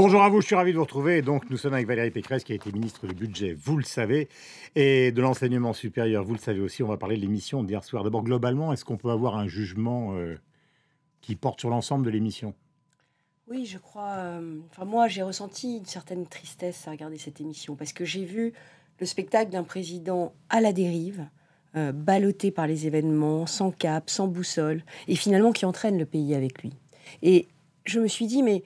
Bonjour à vous, je suis ravi de vous retrouver. Donc, nous sommes avec Valérie Pécresse, qui a été ministre du Budget, vous le savez, et de l'enseignement supérieur, vous le savez aussi. On va parler de l'émission d'hier soir. D'abord, globalement, est-ce qu'on peut avoir un jugement euh, qui porte sur l'ensemble de l'émission Oui, je crois. Euh, enfin, moi, j'ai ressenti une certaine tristesse à regarder cette émission parce que j'ai vu le spectacle d'un président à la dérive. Euh, ballotté par les événements, sans cap, sans boussole, et finalement qui entraîne le pays avec lui. Et je me suis dit, mais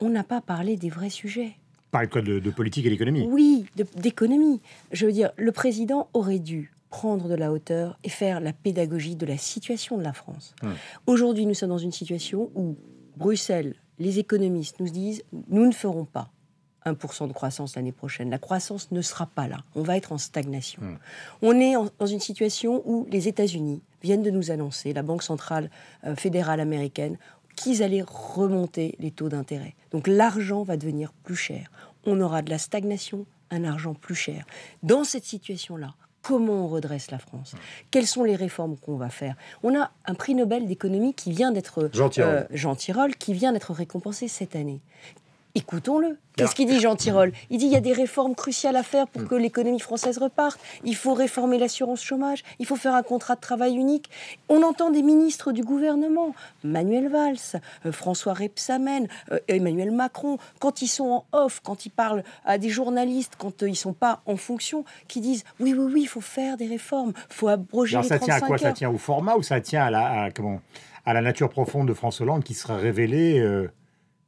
on n'a pas parlé des vrais sujets. parle le de, politique et d'économie Oui, d'économie. Je veux dire, le président aurait dû prendre de la hauteur et faire la pédagogie de la situation de la France. Hmm. Aujourd'hui, nous sommes dans une situation où Bruxelles, les économistes nous disent, nous ne ferons pas 1% de croissance l'année prochaine. La croissance ne sera pas là. On va être en stagnation. Hmm. On est dans une situation où les États-Unis viennent de nous annoncer, la Banque centrale euh, fédérale américaine, qu'ils allaient remonter les taux d'intérêt. Donc l'argent va devenir plus cher. On aura de la stagnation, un argent plus cher. Dans cette situation-là, comment on redresse la France hum. Quelles sont les réformes qu'on va faire On a un prix Nobel d'économie qui vient d'être Jean, Tirole. Jean euh, Tirole, qui vient d'être récompensé cette année écoutons-le. Qu'est-ce qu'il dit Jean Tirole Il dit il y a des réformes cruciales à faire pour mm. que l'économie française reparte. Il faut réformer l'assurance chômage, il faut faire un contrat de travail unique. On entend des ministres du gouvernement, Manuel Valls, euh, François Rebsamen, euh, Emmanuel Macron, quand ils sont en off, quand ils parlent à des journalistes, quand euh, ils sont pas en fonction, qui disent oui, oui, oui, il faut faire des réformes, il faut abroger Alors, les ça tient à quoi Ça tient au format ou ça tient à la, la nature profonde de François Hollande qui sera révélée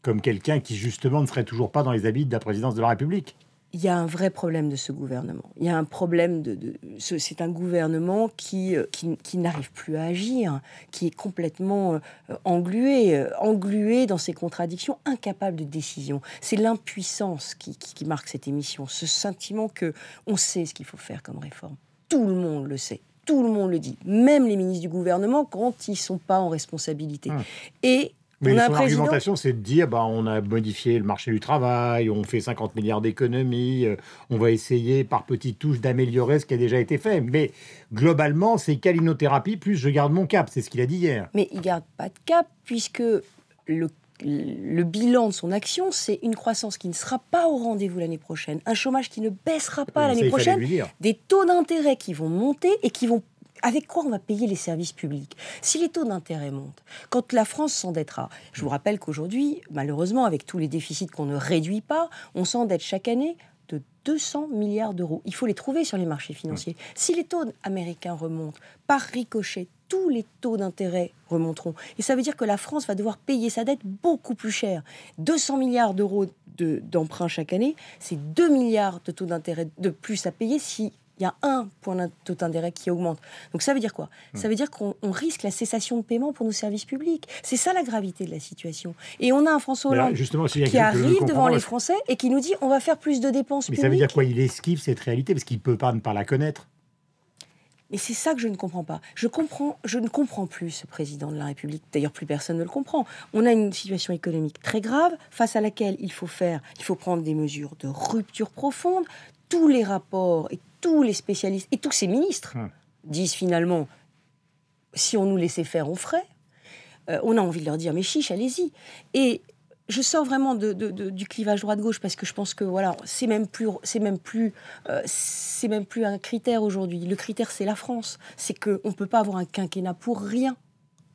comme quelqu'un qui justement ne serait toujours pas dans les habits de la présidence de la République. Il y a un vrai problème de ce gouvernement. Il y a un problème de. c'est un gouvernement euh, qui, qui, n'arrive plus à agir, qui est complètement euh, englué, euh, englué dans ses contradictions, incapable de décision. C'est l'impuissance qui, marque cette émission, ce sentiment que on sait ce qu'il faut faire comme réforme. Tout le monde le sait tout le monde le dit, même les ministres du gouvernement quand ils sont pas en responsabilité. Hum. Et mais son argumentation, c'est de dire bah, on a modifié le marché du travail, on fait 50 milliards d'économies, euh, on va essayer par petites touches d'améliorer ce qui a déjà été fait. Mais globalement, c'est calinothérapie plus je garde mon cap. C'est ce qu'il a dit hier. Mais il garde pas de cap puisque le le bilan de son action, c'est une croissance qui ne sera pas au rendez-vous l'année prochaine, un chômage qui ne baissera pas l'année prochaine, des taux d'intérêt qui vont monter et qui vont avec quoi on va payer les services publics Si les taux d'intérêt montent, quand la France s'endettera, je vous rappelle qu'aujourd'hui, malheureusement, avec tous les déficits qu'on ne réduit pas, on s'endette chaque année de 200 milliards d'euros. Il faut les trouver sur les marchés financiers. Si les taux américains remontent, par ricochet, tous les taux d'intérêt remonteront. Et ça veut dire que la France va devoir payer sa dette beaucoup plus cher. 200 milliards d'euros d'emprunt chaque année, c'est 2 milliards de taux d'intérêt de plus à payer si il y a un point de taux d'intérêt qui augmente. Donc ça veut dire quoi Ça veut dire qu'on risque la cessation de paiement pour nos services publics. C'est ça la gravité de la situation. Et on a un François Hollande qui arrive devant les Français et qui nous dit on va faire plus de dépenses mais publiques. Mais ça veut dire quoi Il esquive cette réalité parce qu'il ne peut pas ne pas la connaître. Mais c'est ça que je ne comprends pas. Je, comprends, je ne comprends plus ce président de la République. D'ailleurs, plus personne ne le comprend. On a une situation économique très grave face à laquelle il faut faire, il faut prendre des mesures de rupture profonde. Tous les rapports et tous les spécialistes et tous ces ministres disent finalement, si on nous laissait faire, on ferait. Euh, on a envie de leur dire, mais chiche, allez-y. Et je sors vraiment du clivage droite-gauche parce que je pense que voilà, c'est même plus, c'est même plus, euh, c'est même plus un critère aujourd'hui. Le critère, c'est la France. C'est qu'on ne peut pas avoir un quinquennat pour rien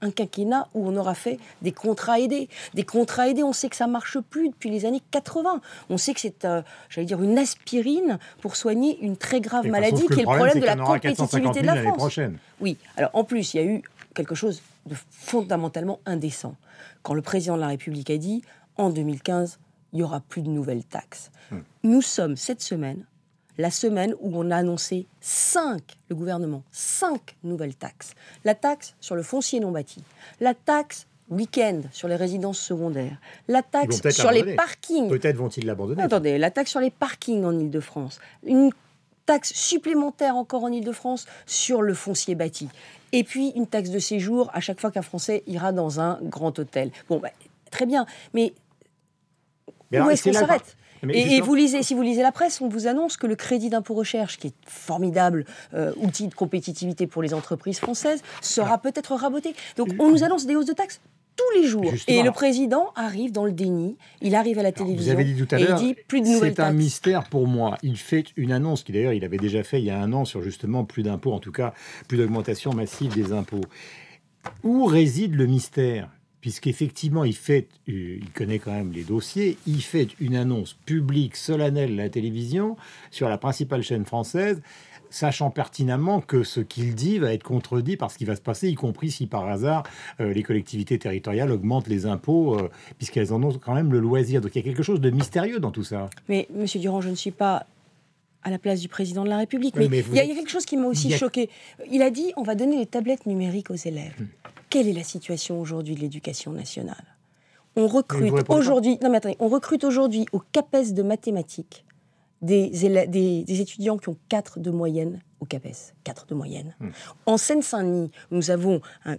un quinquennat où on aura fait des contrats aidés. Des contrats aidés, on sait que ça marche plus depuis les années 80. On sait que c'est, euh, j'allais dire, une aspirine pour soigner une très grave maladie qui est le problème, de la compétitivité de la France. Oui. Alors en plus, il y a eu quelque chose de fondamentalement indécent quand le président de la République a dit en 2015, il n'y aura plus de nouvelles taxes. Hmm. Nous sommes cette semaine la semaine où on a annoncé 5, le gouvernement, 5 nouvelles taxes. La taxe sur le foncier non bâti, la taxe week-end sur les résidences secondaires, la taxe sur les parkings. Peut-être vont-ils l'abandonner. attendez, la taxe sur les parkings en Ile-de-France, une taxe supplémentaire encore en Ile-de-France sur le foncier bâti. Et puis une taxe de séjour à chaque fois qu'un Français ira dans un grand hôtel. Bon, bah, très bien, mais, mais où est-ce qu'on s'arrête et, lisez, euh, si vous lisez la presse, on vous annonce que le crédit d'impôt recherche, qui est formidable euh, outil de compétitivité pour les entreprises françaises, sera peut-être raboté. Donc on nous annonce des hausses de taxes tous les jours. Et le président arrive dans le déni. Il arrive à la télévision. vous avez dit tout à l'heure. plus C'est un mystère pour moi. Il fait une annonce qui d'ailleurs il avait déjà fait il y a un an sur justement plus d'impôts, en tout cas plus d'augmentation massive des impôts. Où réside le mystère puisqu'effectivement, il fait, euh, il connaît quand même les dossiers, il fait une annonce publique, solennelle à la télévision, sur la principale chaîne française, sachant pertinemment que ce qu'il dit va être contredit par ce qui va se passer, y compris si par hasard euh, les collectivités territoriales augmentent les impôts, euh, puisqu'elles en ont quand même le loisir. Donc il y a quelque chose de mystérieux dans tout ça. Mais Monsieur Durand, je ne suis pas à la place du président de la République. Mais, il y, a, quelque chose qui m'a aussi choqué. Il a dit on va donner les tablettes numériques aux élèves. Hmm quelle est la situation aujourd'hui de l'éducation nationale On recrute aujourd'hui, non mais attendez, on recrute aujourd'hui au CAPES de mathématiques des, des, étudiants qui ont 4 de moyenne au CAPES, 4 de moyenne. Hmm. En Seine-Saint-Denis, nous avons un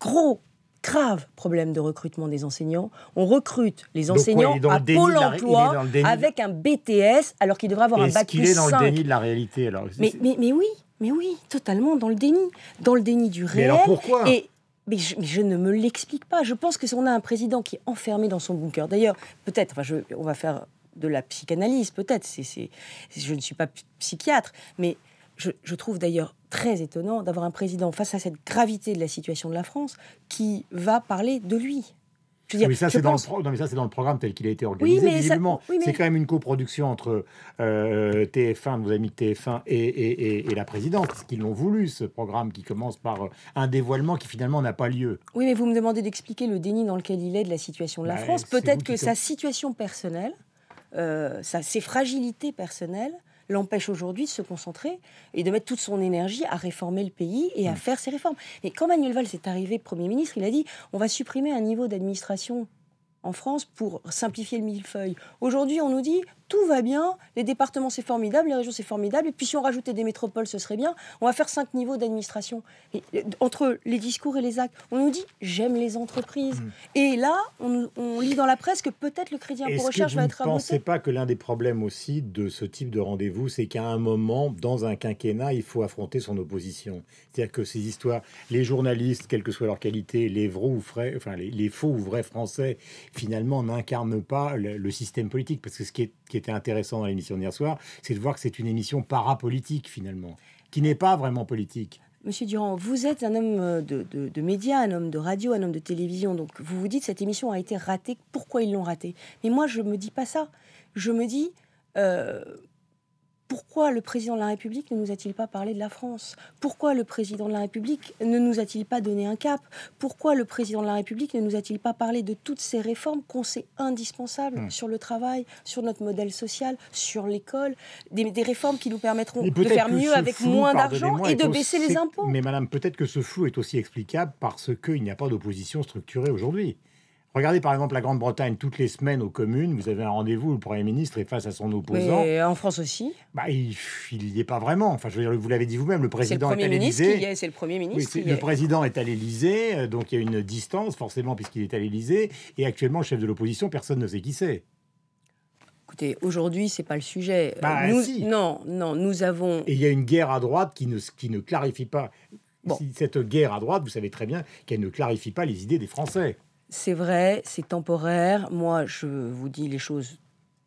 gros grave problème de recrutement des enseignants. On recrute les enseignants à Pôle emploi avec un BTS alors qu'il devrait avoir un bac plus est dans le déni de la réalité mais, mais, mais oui, mais oui, totalement dans le déni, dans le déni du réel. Mais alors pourquoi mais je, ne me l'explique pas. Je pense que si on a un président qui est enfermé dans son bunker, d'ailleurs, peut-être, on va faire de la psychanalyse, peut-être, je ne suis pas psychiatre, mais je trouve d'ailleurs très étonnant d'avoir un président face à cette gravité de la situation de la France qui va parler de lui ça, c'est dans, le mais ça, dans le programme tel qu'il a été organisé. visiblement, c'est quand même une coproduction entre euh, TF1, nos amis de TF1 et, et, et, la présidente ce qu'ils l'ont voulu, ce programme qui commence par euh, un dévoilement qui finalement n'a pas lieu. Oui, mais vous me demandez d'expliquer le déni dans lequel il est de la situation de la bah, France. Peut-être que sa situation personnelle, euh, ses fragilités personnelles, l'empêche aujourd'hui de se concentrer et de mettre toute son énergie à réformer le pays et à mm. faire ses réformes. Et quand Manuel Valls est arrivé Premier ministre, il a dit on va supprimer un niveau d'administration en France pour simplifier le millefeuille. Aujourd'hui, on nous dit tout va bien, les départements c'est formidable, les régions c'est formidable, et puis si on rajoutait des métropoles ce serait bien, on va faire cinq niveaux d'administration. Euh, entre les discours et les actes, on nous dit j'aime les entreprises. Hmm. Et là, on, lit dans la presse que peut-être le crédit impôt recherche va être Vous ne pensez pas que l'un des problèmes aussi de ce type de rendez-vous, c'est qu'à un moment, dans un quinquennat, il faut affronter son opposition. C'est-à-dire que ces histoires, les journalistes, quelle que soit leur qualité, les, vrais ou frais, enfin, les, faux ou vrais français, finalement n'incarnent pas le, système politique. Parce que ce qui qui est était intéressant dans l'émission d'hier soir, c'est de voir que c'est une émission parapolitique finalement, qui n'est pas vraiment politique. Monsieur Durand, vous êtes un homme euh, de, de, médias, un homme de radio, un homme de télévision. Donc vous vous dites cette émission a été ratée. Pourquoi ils l'ont ratée Mais moi, je me dis pas ça. Je me dis euh, pourquoi le président de la République ne nous a-t-il pas parlé de la France Pourquoi le président de la République ne nous a-t-il pas donné un cap Pourquoi le président de la République ne nous a-t-il pas parlé de toutes ces réformes qu'on sait indispensables hmm. sur le travail, sur notre modèle social, sur l'école, des, réformes qui nous permettront de faire mieux avec moins d'argent et de baisser les impôts Mais madame, peut-être que ce flou est aussi explicable parce qu'il n'y a pas d'opposition structurée aujourd'hui. Regardez par exemple la Grande-Bretagne, toutes les semaines aux communes, vous avez un rendez-vous le Premier ministre est face à son opposant. et euh, en France aussi bah, Il n'y est pas vraiment. Enfin, je veux dire, vous l'avez dit vous-même, le président est, à l'Élysée. C'est le Premier ministre. le est. président est à l'Élysée, euh, donc il y a une distance, forcément, puisqu'il est à l'Élysée. Et actuellement, chef de l'opposition, personne ne sait qui c'est. Écoutez, aujourd'hui, ce n'est pas le sujet. Euh, bah, nous, Non, non, nous avons. Et il y a une guerre à droite qui ne, qui ne clarifie pas. Cette guerre à droite, vous savez très bien qu'elle ne clarifie pas les idées des Français c'est vrai, c'est temporaire. Moi, je vous dis les choses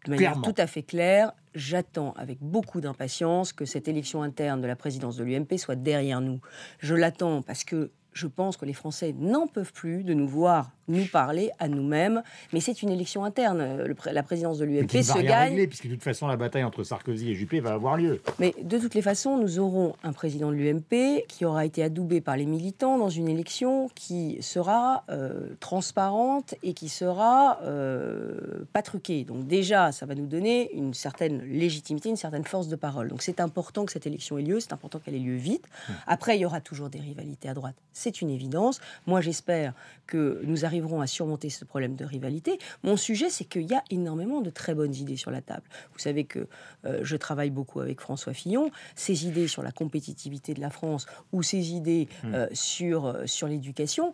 de manière tout à fait claire. J'attends avec beaucoup d'impatience que cette élection interne de la présidence de l'UMP soit derrière nous. Je l'attends parce que je pense que les Français n'en peuvent plus de nous voir nous parler à nous-mêmes. Mais c'est une élection interne. la présidence de l'UMP se rien Régler, puisque de toute façon, la bataille entre Sarkozy et Juppé va avoir lieu. Mais de toutes les façons, nous aurons un président de l'UMP qui aura été adoubé par les militants dans une élection qui sera euh, transparente et qui sera euh, pas truquée. Donc déjà, ça va nous donner une certaine légitimité, une certaine force de parole. Donc c'est important que cette élection ait lieu, c'est important qu'elle ait lieu vite. Hum. Après, il y aura toujours des rivalités à droite. C'est une évidence. Moi, j'espère que nous arrivons à surmonter ce problème de rivalité. Mon sujet, c'est qu'il y a énormément de très bonnes idées sur la table. Vous savez que euh, je travaille beaucoup avec François Fillon. Ses idées sur la compétitivité de la France ou ses idées hmm. euh, sur, euh, sur l'éducation,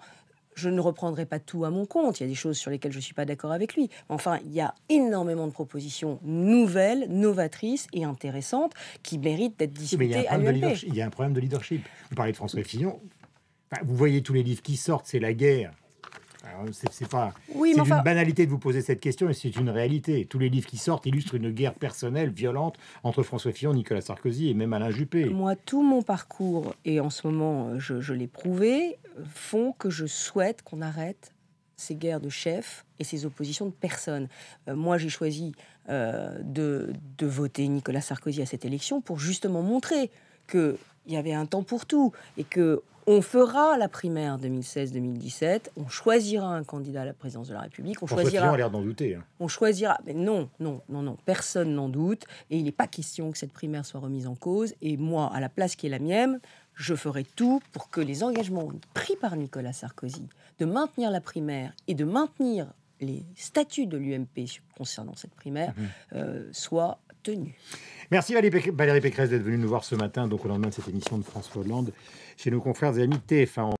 je ne reprendrai pas tout à mon compte. Il y a des choses sur lesquelles je ne suis pas d'accord avec lui. Enfin, il y a énormément de propositions nouvelles, novatrices et intéressantes qui méritent d'être discutées à Il y a un problème de leadership. Vous parlez de François Fillon. vous voyez tous les livres qui sortent, c'est la guerre Hein, c'est pas. c'est une banalité de vous poser cette question, et c'est une réalité. Tous les livres qui sortent illustrent une guerre personnelle violente entre François Fillon, Nicolas Sarkozy et même Alain Juppé. Moi, tout mon parcours, et en ce moment, euh, je, l'ai prouvé, font que je souhaite qu'on arrête ces guerres de chefs et ces oppositions de personnes. Euh, moi, j'ai choisi euh, de, de, voter Nicolas Sarkozy à cette élection pour justement montrer qu'il y avait un temps pour tout et que on fera la primaire 2016-2017, on choisira un candidat à la présidence de la République, on choisira... a l'air d'en douter. Hein. On choisira... Mais non, non, non, non, personne n'en doute, et il n'est pas question que cette primaire soit remise en cause, et moi, à la place qui est la mienne, je ferai tout pour que les engagements pris par Nicolas Sarkozy de maintenir la primaire et de maintenir les statuts de l'UMP concernant cette primaire mhm. euh, soient tenus. Merci Valérie Pécresse d'être venue nous voir ce matin, donc au lendemain de cette émission de France Hollande chez nos confrères et amis TF1.